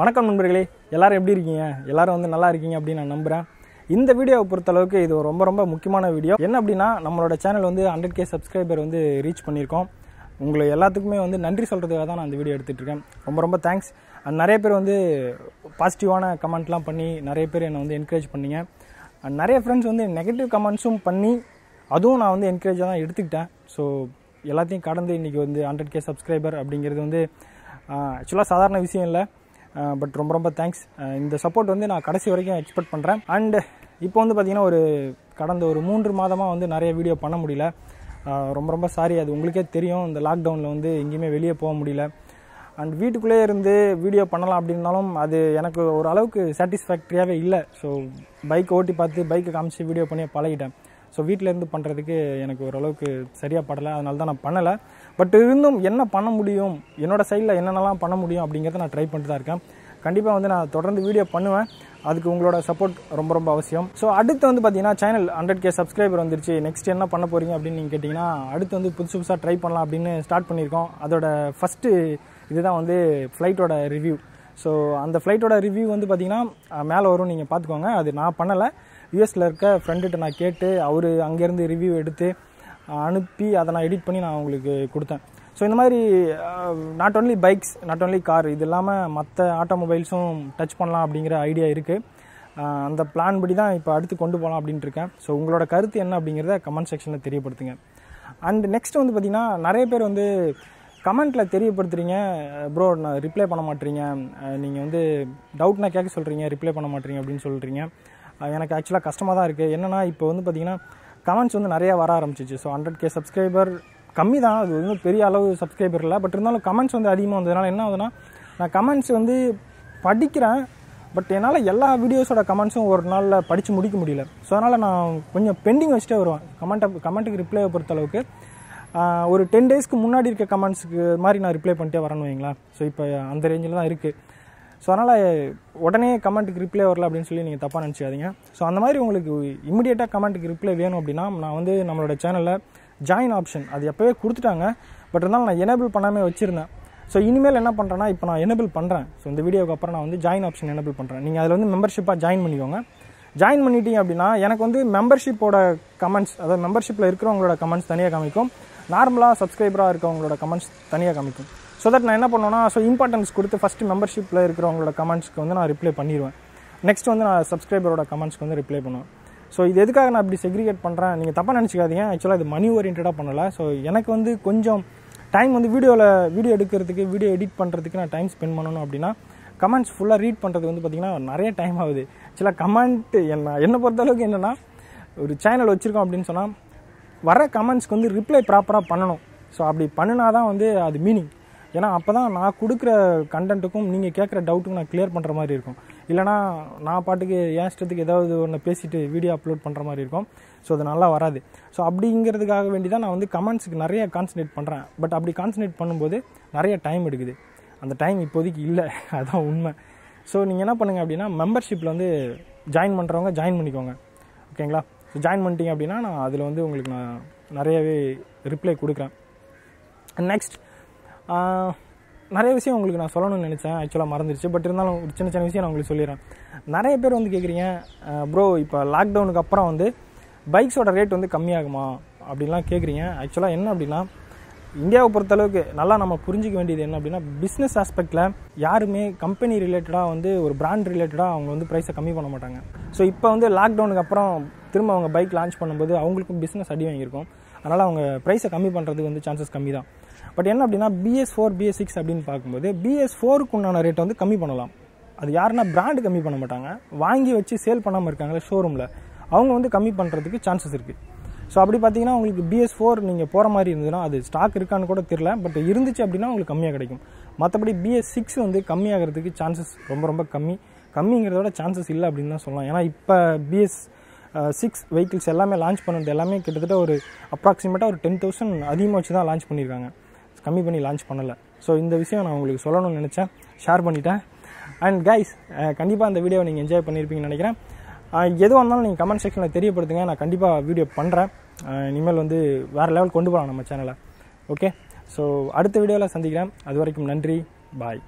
வணக்கம் நண்பர்களே எல்லோரும் எப்படி இருக்கீங்க எல்லோரும் வந்து நல்லா இருக்கீங்க அப்படின்னு நான் நம்புகிறேன் இந்த வீடியோவை பொறுத்தளவுக்கு இது ரொம்ப ரொம்ப முக்கியமான வீடியோ என்ன அப்படின்னா நம்மளோட சேனல் வந்து ஹண்ட்ரட் கே சப்ஸ்கிரைபர் வந்து ரீச் பண்ணியிருக்கோம் உங்களை எல்லாத்துக்குமே வந்து நன்றி சொல்கிறதுக்காக தான் நான் அந்த வீடியோ எடுத்துகிட்டு இருக்கேன் ரொம்ப ரொம்ப தேங்க்ஸ் அண்ட் நிறைய பேர் வந்து பாசிட்டிவான கமெண்ட்லாம் பண்ணி நிறைய பேர் என்னை வந்து என்கரேஜ் பண்ணிங்க அண்ட் நிறைய ஃப்ரெண்ட்ஸ் வந்து நெகட்டிவ் கமெண்ட்ஸும் பண்ணி அதுவும் நான் வந்து என்கரேஜாக தான் எடுத்துக்கிட்டேன் ஸோ எல்லாத்தையும் கடந்து இன்றைக்கி வந்து ஹண்ட்ரட் கே சப்ஸ்கிரைபர் அப்படிங்கிறது வந்து ஆக்சுவலாக சாதாரண விஷயம் இல்லை பட் uh, ரொம்ப ரொம்ப தேங்க்ஸ் uh, இந்த சப்போர்ட் வந்து நான் கடைசி வரைக்கும் எக்ஸ்பெக்ட் பண்ணுறேன் அண்டு இப்போ வந்து பார்த்திங்கன்னா ஒரு கடந்த ஒரு மூன்று மாதமாக வந்து நிறைய வீடியோ பண்ண முடியல uh, ரொம்ப ரொம்ப சாரி அது உங்களுக்கே தெரியும் இந்த லாக்டவுனில் வந்து எங்கேயுமே வெளியே போக முடியல அண்ட் வீட்டுக்குள்ளேயே இருந்து வீடியோ பண்ணலாம் அப்படின்னாலும் அது எனக்கு ஓரளவுக்கு சாட்டிஸ்ஃபேக்ட்ரியாகவே இல்லை ஸோ பைக் ஓட்டி பார்த்து பைக்கை காமிச்சு வீடியோ பண்ணி பழகிட்டேன் ஸோ வீட்டிலேருந்து பண்ணுறதுக்கு எனக்கு ஓரளவுக்கு சரியாக படலை அதனால தான் நான் பண்ணலை பட் இருந்தும் என்ன பண்ண முடியும் என்னோடய சைடில் என்னென்னலாம் பண்ண முடியும் அப்படிங்கிறத நான் ட்ரை பண்ணிட்டு தான் இருக்கேன் கண்டிப்பாக வந்து நான் தொடர்ந்து வீடியோ பண்ணுவேன் அதுக்கு உங்களோட சப்போர்ட் ரொம்ப ரொம்ப அவசியம் ஸோ அடுத்து வந்து பார்த்தீங்கன்னா சேனல் ஹண்ட்ரட் கே சப்ஸ்கிரைபர் வந்துருச்சு நெக்ஸ்ட் என்ன பண்ண போகிறீங்க அப்படின்னு நீங்கள் கேட்டிங்கன்னா அடுத்து வந்து புதுசு புதுசாக ட்ரை பண்ணலாம் அப்படின்னு ஸ்டார்ட் பண்ணியிருக்கோம் அதோட ஃபஸ்ட்டு இதுதான் வந்து ஃப்ளைட்டோட ரிவ்யூ ஸோ அந்த ஃப்ளைட்டோட ரிவ்யூ வந்து பார்த்திங்கன்னா மேலே வரும் நீங்கள் பார்த்துக்கோங்க அது நான் பண்ணலை யூஎஸில் இருக்க ஃப்ரெண்டுகிட்ட நான் கேட்டு அவர் அங்கேருந்து ரிவ்யூ எடுத்து அனுப்பி அதை நான் எடிட் பண்ணி நான் உங்களுக்கு கொடுத்தேன் ஸோ இந்த மாதிரி not only bikes not only car இது இல்லாமல் மற்ற ஆட்டோமொபைல்ஸும் டச் பண்ணலாம் அப்படிங்கிற ஐடியா இருக்குது அந்த பிளான் படி தான் இப்போ அடுத்து கொண்டு போகலாம் அப்படின்ட்டு இருக்கேன் ஸோ உங்களோட கருத்து என்ன அப்படிங்கிறத கமெண்ட் செக்ஷனில் தெரியப்படுத்துங்க அண்ட் நெக்ஸ்ட் வந்து பார்த்திங்கன்னா நிறைய பேர் வந்து கமெண்ட்டில் தெரியப்படுத்துறீங்க ப்ரோ நான் ரிப்ளை பண்ண மாட்டீங்க நீங்கள் வந்து டவுட்னா கேட்க சொல்கிறீங்க ரிப்ளை பண்ண மாட்டீங்க அப்படின்னு சொல்கிறீங்க எனக்கு ஆக்சுவலாக கஷ்டமாக தான் இருக்குது என்னென்னா இப்போ வந்து பார்த்திங்கன்னா கமெண்ட்ஸ் வந்து நிறையா வர ஆரம்பிச்சிச்சு ஸோ ஹண்ட்ரட் கே சப்ஸ்கிரைபர் கம்மி தான் அது வந்து பெரிய அளவு சப்ஸ்கிரைபர் இல்லை பட் இருந்தாலும் கமெண்ட்ஸ் வந்து அதிகமாக வந்ததுனால என்ன ஆகுதுன்னா நான் கமெண்ட்ஸ் வந்து படிக்கிறேன் பட் என்னால் எல்லா வீடியோஸோட கமெண்ட்ஸும் ஒரு நாளில் படித்து முடிக்க முடியல ஸோ அதனால் நான் கொஞ்சம் பெண்டிங் வச்சுட்டே வருவேன் கமெண்ட்டை கமெண்ட்டுக்கு ரிப்ளை பொறுத்தளவுக்கு ஒரு டென் டேஸ்க்கு முன்னாடி இருக்க கமெண்ட்ஸுக்கு மாதிரி நான் ரிப்ளை பண்ணிட்டே வரணும் வைங்களா ஸோ இப்போ அந்த ரேஞ்சில் தான் இருக்குது ஸோ அதனால் உடனே கமெண்ட்டுக்கு ரிப்ளை வரல அப்படின்னு சொல்லி நீங்கள் தப்பாக நினச்சிக்காதீங்க ஸோ அந்த மாதிரி உங்களுக்கு இமிடியேட்டாக கமெண்ட்டுக்கு ரிப்ளை வேணும் அப்படின்னா நான் வந்து நம்மளோட சேனலில் ஜாயின் ஆப்ஷன் அது எப்போவே கொடுத்துட்டாங்க பட் இருந்தாலும் நான் எனேபிள் பண்ணாமல் வச்சுருந்தேன் ஸோ இனிமேல் என்ன பண்ணுறேன்னா இப்போ நான் எனேபிள் பண்ணுறேன் ஸோ இந்த வீடியோக்கு அப்புறம் நான் வந்து ஜாயின் ஆப்ஷன் எனேபிள் பண்ணுறேன் நீங்கள் அதில் வந்து மெம்பர்ஷிப்பாக ஜாயின் பண்ணிக்கோங்க ஜாயின் பண்ணிட்டீங்க அப்படின்னா எனக்கு வந்து மெம்பர்ஷிப்போட கமெண்ட்ஸ் அதாவது மெம்பர்ஷிப்பில் இருக்கிறவங்களோட கமெண்ட்ஸ் தனியாக காமிக்கும் நார்மலாக சப்ஸ்கிரைபராக இருக்கவங்களோட கமெண்ட்ஸ் தனியாக காமிக்கும் ஸோ தட் நான் என்ன பண்ணுவேன் ஸோ இம்பார்ட்டன்ஸ் கொடுத்து ஃபஸ்ட்டு மெம்பர்ஷிப்பில் இருக்கிறவங்களோட கமெண்ட்ஸ்க்கு வந்து நான் ரிப்ளை பண்ணிடுவேன் நெக்ஸ்ட் வந்து நான் சப்ஸ்கிரைபரோட கமெண்ட்ஸ்க்கு வந்து ரிப்ளை பண்ணுவேன் ஸோ இது எதுக்காக நான் இப்படி செக்ரிகேட் பண்ணுறேன் நீங்கள் தப்பாக நினச்சிக்காதீங்க ஆக்சுவலாக இது மணி ஓரியன்டாக பண்ணலை ஸோ எனக்கு வந்து கொஞ்சம் டைம் வந்து வீடியோவில் வீடியோ எடுக்கிறதுக்கு வீடியோ எடிட் பண்ணுறதுக்கு நான் டைம் ஸ்பெண்ட் பண்ணணும் அப்படின்னா கமெண்ட்ஸ் ஃபுல்லாக ரீட் பண்ணுறது வந்து பார்த்திங்கன்னா நிறைய டைம் ஆகுது ஆக்சுவலாக கமெண்ட் என்ன என்னை பொறுத்தளவுக்கு என்னென்னா ஒரு சேனல் வச்சுருக்கோம் அப்படின்னு சொன்னால் வர கமெண்ட்ஸ்க்கு வந்து ரிப்ளை ப்ராப்பராக பண்ணணும் ஸோ அப்படி பண்ணினா தான் வந்து அது மீனிங் ஏன்னா அப்போ தான் நான் கொடுக்குற கண்டென்ட்டுக்கும் நீங்கள் கேட்குற டவுட்டுக்கும் நான் கிளியர் பண்ணுற மாதிரி இருக்கும் இல்லைனா நான் பாட்டுக்கு ஏன் இஷ்டத்துக்கு ஏதாவது ஒன்று பேசிட்டு வீடியோ அப்லோட் பண்ணுற மாதிரி இருக்கும் ஸோ அது நல்லா வராது ஸோ அப்படிங்கிறதுக்காக வேண்டி தான் நான் வந்து கமெண்ட்ஸுக்கு நிறைய கான்சன்ட்ரேட் பண்ணுறேன் பட் அப்படி கான்சன்ட்ரேட் பண்ணும்போது நிறைய டைம் எடுக்குது அந்த டைம் இப்போதைக்கு இல்லை அதுதான் உண்மை ஸோ நீங்கள் என்ன பண்ணுங்கள் அப்படின்னா மெம்பர்ஷிப்பில் வந்து ஜாயின் பண்ணுறவங்க ஜாயின் பண்ணிக்கோங்க ஓகேங்களா ஸோ ஜாயின் பண்ணிட்டீங்க அப்படின்னா நான் அதில் வந்து உங்களுக்கு நான் நிறையவே ரிப்ளை கொடுக்குறேன் நெக்ஸ்ட் நிறைய விஷயம் உங்களுக்கு நான் சொல்லணும்னு நினச்சேன் ஆக்சுவலாக மறந்துருச்சு பட் இருந்தாலும் ஒரு சின்ன சின்ன விஷயம் நான் உங்களுக்கு சொல்லிடுறேன் நிறைய பேர் வந்து கேட்குறீங்க ப்ரோ இப்போ லாக்டவுனுக்கு அப்புறம் வந்து பைக்ஸோட ரேட் வந்து கம்மியாகுமா அப்படின்லாம் கேட்குறீங்க ஆக்சுவலாக என்ன அப்படின்னா இந்தியாவை பொறுத்தளவுக்கு நல்லா நம்ம புரிஞ்சிக்க வேண்டியது என்ன அப்படின்னா பிஸ்னஸ் ஆஸ்பெக்டில் யாருமே கம்பெனி ரிலேட்டடாக வந்து ஒரு பிராண்ட் ரிலேட்டடாக அவங்க வந்து ப்ரைஸை கம்மி பண்ண மாட்டாங்க ஸோ இப்போ வந்து லாக்டவுனுக்கு அப்புறம் திரும்ப அவங்க பைக் லான்ச் பண்ணும்போது அவங்களுக்கும் பிஸ்னஸ் அடி வாங்கியிருக்கும் அதனால் அவங்க ப்ரைஸை கம்மி பண்ணுறதுக்கு வந்து சான்சஸ் கம்மி தான் பட் என்ன அப்படின்னா பிஎஸ் ஃபோர் பிஎஸ் சிக்ஸ் அப்படின்னு பார்க்கும்போது பிஎஸ் ஃபோருக்கு உண்டான ரேட்டை வந்து கம்மி பண்ணலாம் அது யாருன்னா பிராண்டு கம்மி பண்ண மாட்டாங்க வாங்கி வச்சு சேல் பண்ணாமல் இருக்காங்களே ஷோரூமில் அவங்க வந்து கம்மி பண்ணுறதுக்கு சான்சஸ் இருக்குது ஸோ அப்படி பார்த்தீங்கன்னா உங்களுக்கு பிஎஸ் ஃபோர் நீங்கள் போகிற மாதிரி இருந்ததுன்னா அது ஸ்டாக் இருக்கான்னு கூட தெரில பட் இருந்துச்சு அப்படின்னா உங்களுக்கு கம்மியாக கிடைக்கும் மற்றபடி பிஎஸ் சிக்ஸ் வந்து கம்மியாகிறதுக்கு சான்சஸ் ரொம்ப ரொம்ப கம்மி கம்மிங்கிறதோட சான்சஸ் இல்லை அப்படின்னு தான் சொல்லலாம் ஏன்னா இப்போ பிஎஸ் சிக்ஸ் வெஹிக்கிள்ஸ் எல்லாமே லான்ச் பண்ணுறது எல்லாமே கிட்டத்தட்ட ஒரு அப்ராக்சிமேட்டாக ஒரு டென் தௌசண்ட் அதிகமாக வச்சு தான் லான்ச் பண்ணியிருக்காங்க கம்மி பண்ணி லான்ச் பண்ணலை ஸோ இந்த விஷயம் நான் உங்களுக்கு சொல்லணும்னு நினச்சேன் ஷேர் பண்ணிட்டேன் அண்ட் கைஸ் கண்டிப்பாக அந்த வீடியோவை நீங்கள் என்ஜாய் பண்ணியிருப்பீங்கன்னு நினைக்கிறேன் எதுவாக இருந்தாலும் நீங்கள் கமெண்ட் செக்ஷனில் தெரியப்படுத்துங்க நான் கண்டிப்பாக வீடியோ பண்ணுறேன் இனிமேல் வந்து வேறு லெவல் கொண்டு போகலாம் நம்ம சேனலை ஓகே ஸோ அடுத்த வீடியோவில் சந்திக்கிறேன் அது வரைக்கும் நன்றி பாய்